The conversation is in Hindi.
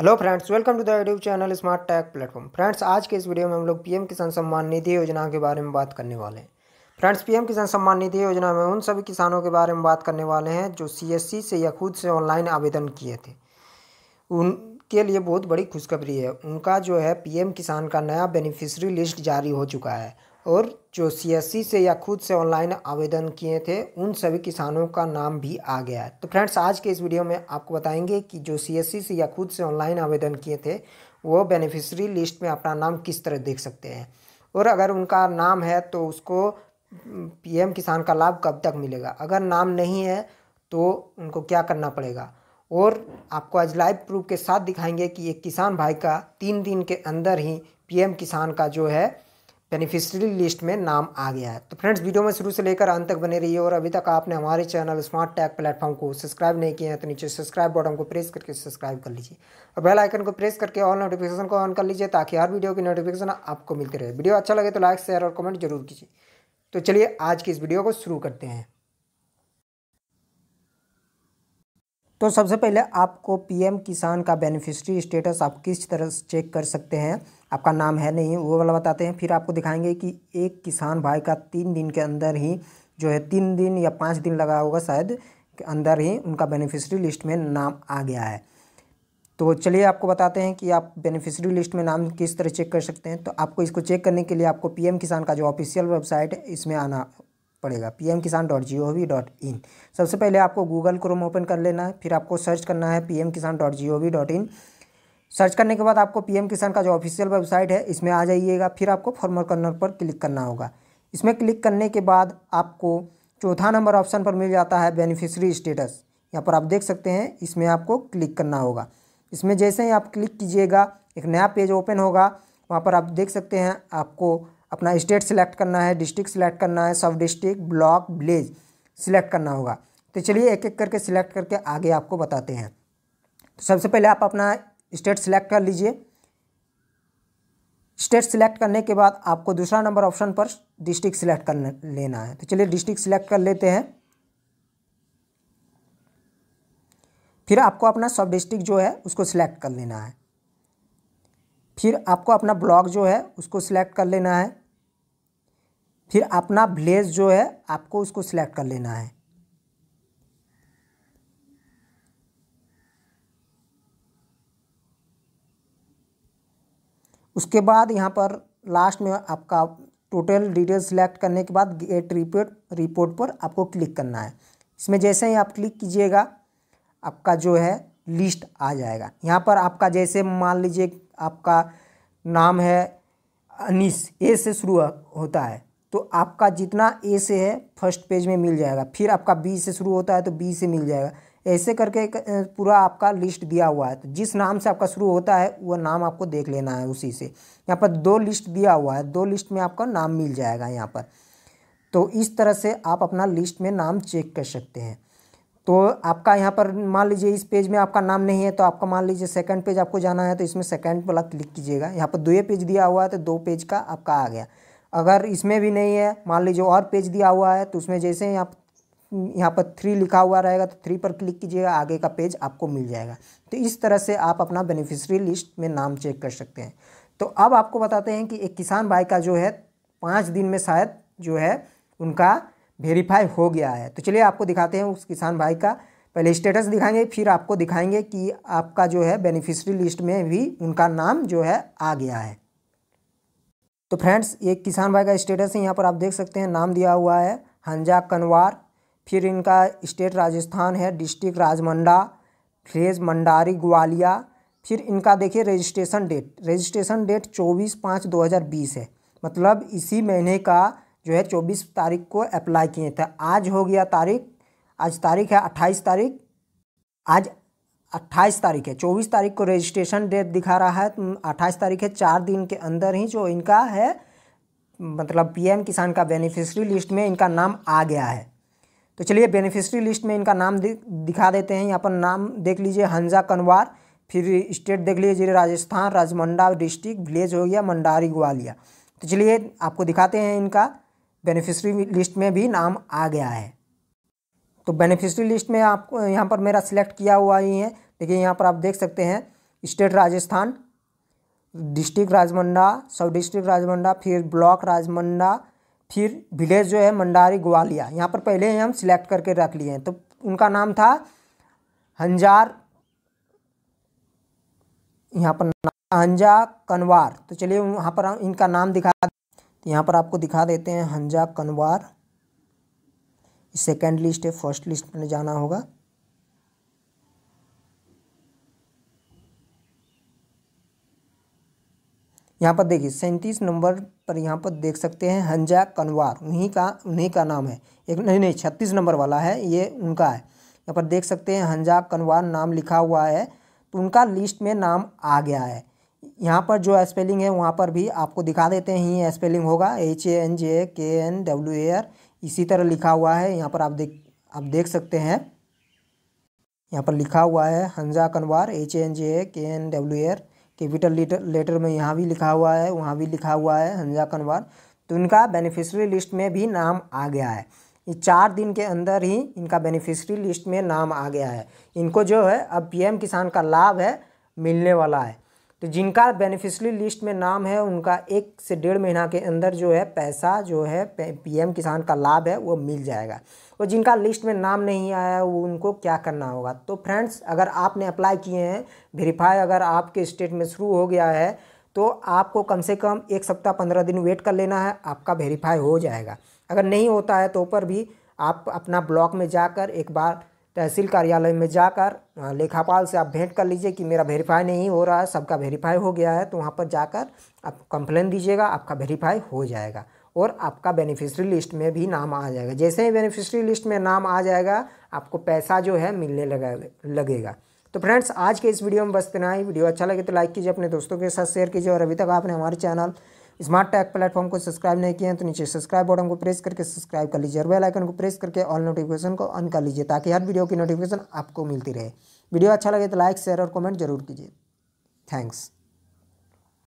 hello friends welcome to the YouTube channel smart tag platform friends आज के इस वीडियो में हम लोग पीएम किसान सम्मान निधि योजना के बारे में बात करने वाले हैं फ्रेंड्स पीएम किसान सम्मान निधि योजना में उन सभी किसानों के बारे में बात करने वाले हैं जो सीएससी से या खुद से ऑनलाइन आवेदन किए थे उनके लिए बहुत बड़ी खुशखबरी है उनका जो है पी किसान का नया बेनिफिशरी लिस्ट जारी हो चुका है और जो सी से या खुद से ऑनलाइन आवेदन किए थे उन सभी किसानों का नाम भी आ गया है तो फ्रेंड्स आज के इस वीडियो में आपको बताएंगे कि जो सी से या खुद से ऑनलाइन आवेदन किए थे वो बेनिफिशरी लिस्ट में अपना नाम किस तरह देख सकते हैं और अगर उनका नाम है तो उसको पीएम किसान का लाभ कब तक मिलेगा अगर नाम नहीं है तो उनको क्या करना पड़ेगा और आपको आज लाइव प्रूफ के साथ दिखाएंगे कि एक किसान भाई का तीन दिन के अंदर ही पीएम किसान का जो है बेनिफिशरी लिस्ट में नाम आ गया है तो फ्रेंड्स वीडियो में शुरू से लेकर अंत तक बने रहिए और अभी तक आपने हमारे चैनल स्मार्ट टैग प्लेटफॉर्म को सब्सक्राइब नहीं किया है तो नीचे सब्सक्राइब बटन को प्रेस करके सब्सक्राइब कर लीजिए और बेल आइकन को प्रेस करके ऑल नोटिफिकेशन को ऑन कर लीजिए ताकि हर वीडियो की नोटिफिकेशन आपको मिलती रहे वीडियो अच्छा लगे तो लाइक शेयर और कमेंट जरूर कीजिए तो चलिए आज की इस वीडियो को शुरू करते हैं तो सबसे पहले आपको पीएम किसान का बेनिफिशरी स्टेटस आप किस तरह से चेक कर सकते हैं आपका नाम है नहीं वो वाला बताते हैं फिर आपको दिखाएंगे कि एक किसान भाई का तीन दिन के अंदर ही जो है तीन दिन या पाँच दिन लगा होगा शायद के अंदर ही उनका बेनिफिशरी लिस्ट में नाम आ गया है तो चलिए आपको बताते हैं कि आप बेनिफिशरी लिस्ट में नाम किस तरह चेक कर सकते हैं तो आपको इसको चेक करने के लिए आपको पीएम किसान का जो ऑफिशियल वेबसाइट है इसमें आना पड़ेगा P M Kisan dot G O V dot in सबसे पहले आपको गूगल क्रोम ओपन कर लेना है फिर आपको सर्च करना है P M Kisan dot G O V dot in search करने के बाद आपको पीएम किसान का जो ऑफिशियल वेबसाइट है इसमें आ जाइएगा फिर आपको फॉर्मर कर्नर पर क्लिक करना होगा इसमें क्लिक करने के बाद आपको चौथा नंबर ऑप्शन पर मिल जाता है बेनिफिशरी स्टेटस यहाँ पर आप देख सकते हैं इसमें आपको क्लिक करना होगा इसमें जैसे ही आप क्लिक कीजिएगा एक नया पेज ओपन होगा वहाँ पर आप देख सकते हैं आपको अपना स्टेट सिलेक्ट करना है डिस्ट्रिक्ट सिलेक्ट करना है सब डिस्ट्रिक्ट ब्लॉक विलेज सिलेक्ट करना होगा तो चलिए एक एक करके सिलेक्ट करके आगे आपको बताते हैं तो सबसे पहले आप अपना स्टेट सिलेक्ट कर लीजिए स्टेट सिलेक्ट करने के बाद आपको दूसरा नंबर ऑप्शन पर डिस्ट्रिक्ट सिलेक्ट कर लेना है तो चलिए डिस्ट्रिक्ट सिलेक्ट कर लेते हैं फिर आपको अपना सब डिस्ट्रिक्ट जो है उसको सिलेक्ट कर लेना है फिर आपको अपना ब्लॉक जो है उसको सिलेक्ट कर लेना है फिर अपना विलेज जो है आपको उसको सिलेक्ट कर लेना है उसके बाद यहाँ पर लास्ट में आपका टोटल डिटेल सिलेक्ट करने के बाद गेट रिपोर्ट रिपोर्ट पर आपको क्लिक करना है इसमें जैसे ही आप क्लिक कीजिएगा आपका जो है लिस्ट आ जाएगा यहाँ पर आपका जैसे मान लीजिए आपका नाम है अनिस ए से शुरू होता है तो आपका जितना ए से है फर्स्ट पेज में मिल जाएगा फिर आपका बी से शुरू होता है तो बी से मिल जाएगा ऐसे करके पूरा आपका लिस्ट दिया हुआ है तो जिस नाम से आपका शुरू होता है वह नाम आपको देख लेना है उसी से यहाँ पर दो लिस्ट दिया हुआ है दो लिस्ट में आपका नाम मिल जाएगा यहाँ पर तो इस तरह से आप अपना लिस्ट में नाम चेक कर सकते हैं तो आपका यहाँ पर मान लीजिए इस पेज में आपका नाम नहीं है तो आपका मान लीजिए सेकंड पेज आपको जाना है तो इसमें सेकंड वाला क्लिक कीजिएगा यहाँ पर दो ये पेज दिया हुआ है तो दो पेज का आपका आ गया अगर इसमें भी नहीं है मान लीजिए और पेज दिया हुआ है तो उसमें जैसे यहाँ यहाँ पर थ्री लिखा हुआ रहेगा तो थ्री पर क्लिक कीजिएगा आगे का पेज आपको मिल जाएगा तो इस तरह से आप अपना बेनिफिशरी लिस्ट में नाम चेक कर सकते हैं तो अब आपको बताते हैं कि एक किसान भाई का जो है पाँच दिन में शायद जो है उनका वेरीफाई हो गया है तो चलिए आपको दिखाते हैं उस किसान भाई का पहले स्टेटस दिखाएंगे फिर आपको दिखाएंगे कि आपका जो है बेनिफिशरी लिस्ट में भी उनका नाम जो है आ गया है तो फ्रेंड्स ये किसान भाई का स्टेटस है यहाँ पर आप देख सकते हैं नाम दिया हुआ है हंजा कनवार फिर इनका स्टेट राजस्थान है डिस्ट्रिक्ट राजमंडा फ्रेज मंडारी ग्वालिया फिर इनका देखिए रजिस्ट्रेशन डेट रजिस्ट्रेशन डेट चौबीस पाँच दो हज़ार बीस है मतलब इसी महीने का जो है चौबीस तारीख को अप्लाई किए थे आज हो गया तारीख आज तारीख है अट्ठाईस तारीख आज अट्ठाईस तारीख है चौबीस तारीख को रजिस्ट्रेशन डेट दिखा रहा है अट्ठाईस तारीख है चार दिन के अंदर ही जो इनका है मतलब पीएम किसान का बेनिफिशरी लिस्ट में इनका नाम आ गया है तो चलिए बेनिफिशरी लिस्ट में इनका नाम दिखा देते हैं यहाँ पर नाम देख लीजिए हंजा कनवार फिर स्टेट देख लीजिए राजस्थान राजमंडा डिस्ट्रिक्ट विलेज हो गया मंडारी ग्वालिया तो चलिए आपको दिखाते हैं इनका बेनिफिशरी लिस्ट में भी नाम आ गया है तो बेनिफिशरी लिस्ट में आपको यहाँ पर मेरा सिलेक्ट किया हुआ ही है देखिए यहाँ पर आप देख सकते हैं स्टेट राजस्थान डिस्ट्रिक्ट राजमंडा सब डिस्ट्रिक्ट राजमंडा फिर ब्लॉक राजमंडा फिर विलेज जो है मंडारी ग्वालिया यहाँ पर पहले ही हम सिलेक्ट करके रख लिए हैं तो उनका नाम था हंजार यहाँ पर हंजा कनवार तो चलिए वहाँ पर इनका नाम दिखा तो यहाँ पर आपको दिखा देते हैं हंजा कनवार सेकेंड लिस्ट है फर्स्ट लिस्ट में जाना होगा यहाँ पर देखिए सैंतीस नंबर पर यहाँ पर देख सकते हैं हंजा कनवार उन्हीं का उन्हीं का नाम है एक नहीं नहीं छत्तीस नंबर वाला है ये उनका है यहाँ पर देख सकते हैं हंजा कनवार नाम लिखा हुआ है तो उनका लिस्ट में नाम आ गया है यहाँ पर जो स्पेलिंग है वहाँ पर भी आपको दिखा देते हैं ये स्पेलिंग होगा H A N J K N W A R इसी तरह लिखा हुआ है यहाँ पर आप देख आप देख सकते हैं यहाँ पर लिखा हुआ है हंजा कनवार H N J K N W R capital letter letter में यहाँ भी लिखा हुआ है वहाँ भी लिखा हुआ है हंजा कनवार तो इनका बेनिफिशरी लिस्ट में भी नाम आ गया है ये चार दिन के अंदर ही इनका बेनिफिशरी लिस्ट में नाम आ गया है इनको जो है अब पीएम किसान का लाभ है मिलने वाला है तो जिनका बेनिफिशरी लिस्ट में नाम है उनका एक से डेढ़ महीना के अंदर जो है पैसा जो है पीएम किसान का लाभ है वो मिल जाएगा और जिनका लिस्ट में नाम नहीं आया है वो उनको क्या करना होगा तो फ्रेंड्स अगर आपने अप्लाई किए हैं वेरीफाई अगर आपके स्टेट में शुरू हो गया है तो आपको कम से कम एक सप्ताह पंद्रह दिन वेट कर लेना है आपका वेरीफाई हो जाएगा अगर नहीं होता है तो ऊपर भी आप अपना ब्लॉक में जाकर एक बार तहसील कार्यालय में जाकर लेखापाल से आप भेंट कर लीजिए कि मेरा वेरीफाई नहीं हो रहा है सबका वेरीफाई हो गया है तो वहाँ पर जाकर आप कंप्लेन दीजिएगा आपका वेरीफाई हो जाएगा और आपका बेनिफिशियरी लिस्ट में भी नाम आ जाएगा जैसे ही बेनिफिशियरी लिस्ट में नाम आ जाएगा आपको पैसा जो है मिलने लगा लगेगा तो फ्रेंड्स आज के इस वीडियो में बस इतना ही वीडियो अच्छा लगे तो लाइक कीजिए अपने दोस्तों के साथ शेयर कीजिए और अभी तक आपने हमारे चैनल स्मार्ट टैग प्लेटफॉर्म को सब्सक्राइब नहीं किए हैं तो नीचे सब्सक्राइब बटन को प्रेस करके सब्सक्राइब कर लीजिए और बेल आइकन को प्रेस करके ऑल नोटिफिकेशन को ऑन कर लीजिए ताकि हर वीडियो की नोटिफिकेशन आपको मिलती रहे वीडियो अच्छा लगे तो लाइक शेयर और कमेंट जरूर कीजिए थैंक्स